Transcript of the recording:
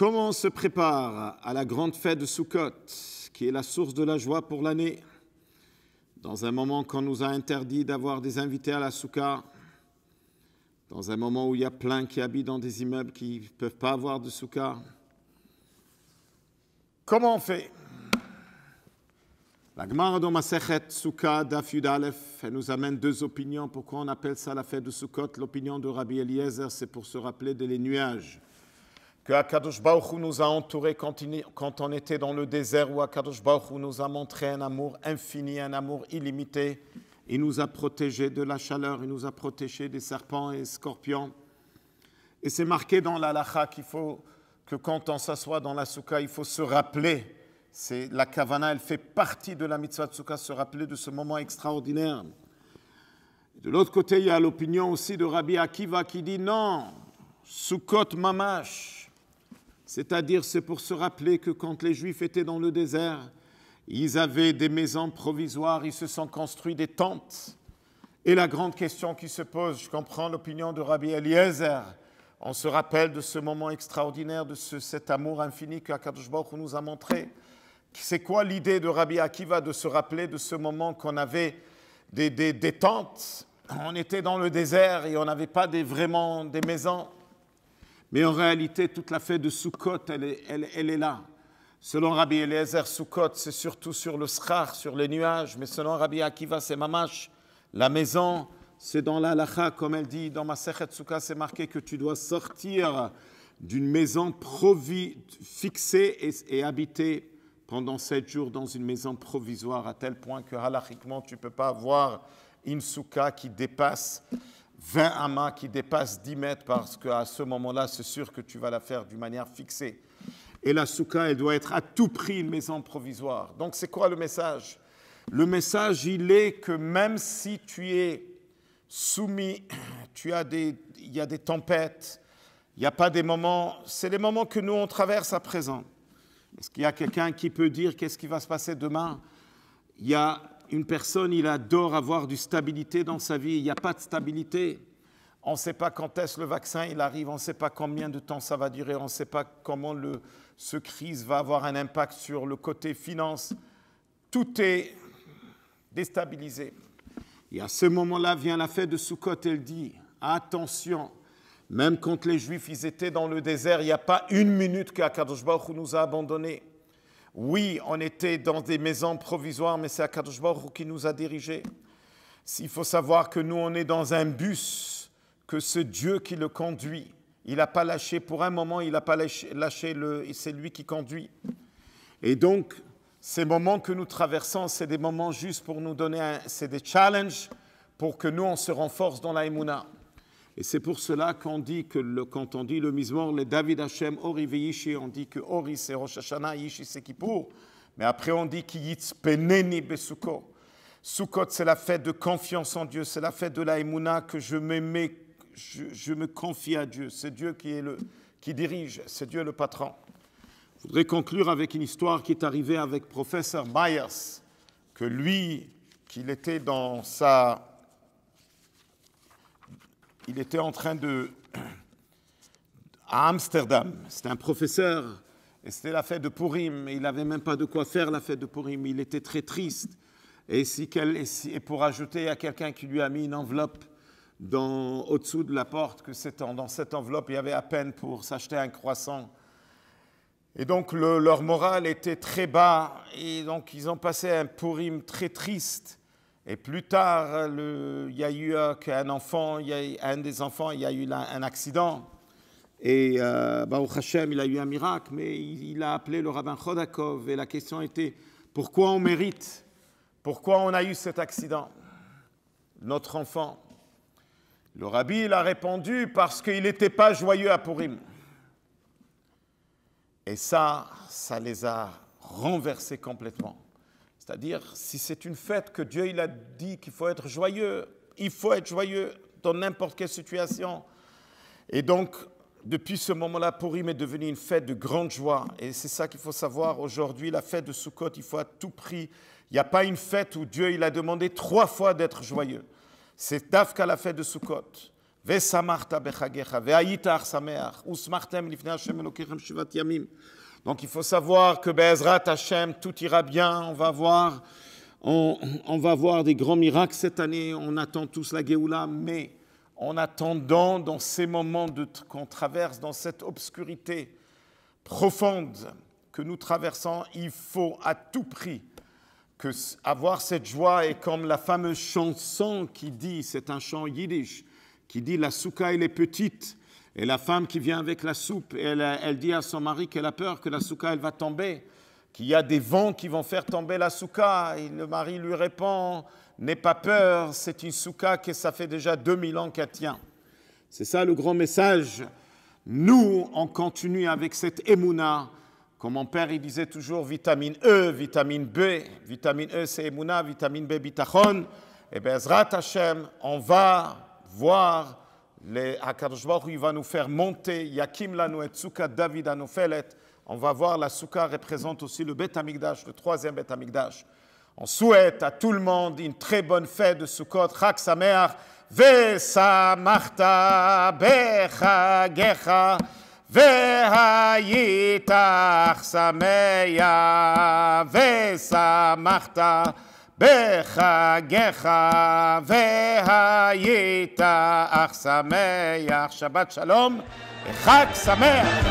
Comment on se prépare à la grande fête de Sukkot, qui est la source de la joie pour l'année Dans un moment qu'on nous a interdit d'avoir des invités à la Soukha, dans un moment où il y a plein qui habitent dans des immeubles qui ne peuvent pas avoir de Soukha, comment on fait la Gemara dans Masechet Sukkah Daf elle nous amène deux opinions. Pourquoi on appelle ça la fête de Sukkot L'opinion de Rabbi Eliezer, c'est pour se rappeler des nuages que Akadosh Baruch Hu nous a entourés quand, quand, on était dans le désert, où Akadosh Baruch Hu nous a montré un amour infini, un amour illimité. Il nous a protégés de la chaleur, il nous a protégés des serpents et scorpions. Et c'est marqué dans l'alacha qu'il faut que quand on s'assoit dans la soukha, il faut se rappeler. C'est la kavana, elle fait partie de la mitzvah de se rappeler de ce moment extraordinaire. De l'autre côté, il y a l'opinion aussi de Rabbi Akiva qui dit non, soukot mamash, c'est-à-dire, c'est pour se rappeler que quand les Juifs étaient dans le désert, ils avaient des maisons provisoires, ils se sont construits des tentes. Et la grande question qui se pose, je comprends l'opinion de Rabbi Eliezer, on se rappelle de ce moment extraordinaire, de cet amour infini que Baruch nous a montré. C'est quoi l'idée de Rabbi Akiva de se rappeler de ce moment qu'on avait des, tentes on était dans le désert et on n'avait pas vraiment des maisons. Mais en réalité, toute la fête de Sukkot, elle est, elle, là. Selon Rabbi Eliezer, Sukkot, c'est surtout sur le Schar, sur les nuages. Mais selon Rabbi Akiva, c'est mamash. La maison, c'est dans la comme elle dit dans ma Sechet c'est marqué que tu dois sortir d'une maison fixée et, habiter pendant sept jours dans une maison provisoire, à tel point que halachiquement, tu ne peux pas avoir une souka qui dépasse 20 amas qui dépassent 10 mètres parce qu'à ce moment-là, c'est sûr que tu vas la faire d'une manière fixée. Et la souka, elle doit être à tout prix une maison provisoire. Donc c'est quoi le message Le message, il est que même si tu es soumis, tu as des, il y a des tempêtes, il n'y a pas des moments, c'est les moments que nous on traverse à présent. Est-ce qu'il y a quelqu'un qui peut dire qu'est-ce qui va se passer demain Il y a une personne, il adore avoir du stabilité dans sa vie. Il n'y a pas de stabilité. On ne sait pas quand est-ce le vaccin il arrive, on ne sait pas combien de temps ça va durer, on ne sait pas comment ce crise va avoir un impact sur le côté finance. Tout est déstabilisé. Et à ce moment-là vient la fête de Soukot, elle dit, attention, même quand les Juifs ils étaient dans le désert, il n'y a pas une minute qu'Akadosh Baruch nous a abandonnés. Oui, on était dans des maisons provisoires, mais c'est Akadosh Baruch qui nous a dirigés. Il faut savoir que nous, on est dans un bus, que ce Dieu qui le conduit, il n'a pas lâché, pour un moment, il n'a pas lâché, c'est lui qui conduit. Et donc, ces moments que nous traversons, c'est des moments juste pour nous donner, c'est des challenges pour que nous, on se renforce dans la et c'est pour cela qu'on dit que le, quand on dit le Mizmor, le David Hashem, Ori Veishi, on dit que Ori c'est Rosh Hashanah, c'est Mais après on dit ki peneni Besukot. Sukot c'est la fête de confiance en Dieu, c'est la fête de la Emouna que je me, je, me confie à Dieu. C'est Dieu qui, est le, qui dirige, c'est Dieu le patron. Je voudrais conclure avec une histoire qui est arrivée avec professeur Myers, que lui, qu'il était dans sa il était en train de... à Amsterdam, c'était un professeur, et c'était la fête de Purim, et il n'avait même pas de quoi faire la fête de Purim, il était très triste. Et, si, et pour ajouter à quelqu'un qui lui a mis une enveloppe au-dessous de la porte, que dans cette enveloppe, il y avait à peine pour s'acheter un croissant. Et donc leur morale était très bas, et donc ils ont passé un Purim très triste. Et plus tard, il y a eu euh, qu'un enfant, un des enfants, il y a eu un accident. Et euh, il a eu un miracle, mais il, a appelé le rabbin Chodakov. Et la question était pourquoi on mérite Pourquoi on a eu cet accident Notre enfant. Le rabbi, il a répondu parce qu'il n'était pas joyeux à Purim. Et ça, ça les a renversés complètement. C'est-à-dire, si c'est une fête que Dieu il a dit qu'il faut être joyeux, il faut être joyeux dans n'importe quelle situation. Et donc, depuis ce moment-là, Purim est devenu une fête de grande joie. Et c'est ça qu'il faut savoir aujourd'hui, la fête de Sukkot, il faut à tout prix. Il n'y a pas une fête où Dieu il a demandé trois fois d'être joyeux. C'est tafka la fête de Sukkot. Vesamarta bechagecha, sameach, usmartem lifnei Hashem elokechem shivat yamim. Donc il faut savoir que Bezrat Hashem, tout ira bien. On va voir, on, va voir des grands miracles cette année. On attend tous la Géoula, mais en attendant, dans ces moments qu'on traverse, dans cette obscurité profonde que nous traversons, il faut à tout prix que avoir cette joie et comme la fameuse chanson qui dit, c'est un chant yiddish, qui dit la souka elle est petite, et la femme qui vient avec la soupe, elle, elle dit à son mari qu'elle a peur que la souka, elle va tomber, qu'il y a des vents qui vont faire tomber la souka. Et le mari lui répond, n'aie pas peur, c'est une souka que ça fait déjà 2000 ans qu'elle tient. C'est ça le grand message. Nous, on continue avec cette émouna. Comme mon père, il disait toujours vitamine E, vitamine B. Vitamine E, c'est émouna, vitamine B, bitachon. Et eh ben, Zrat Hashem, on va voir les Akadosh il va nous faire monter Yakim lanou et Souka David Anofelet. On va voir la Souka représente aussi le Bet le troisième Bet On souhaite à tout le monde une très bonne fête de Sukkot, Chag sa Vesamachta Bechagecha, Vehayitach ve sa marta. בחגיך והיית אך שמח. שבת שלום וחג שמח.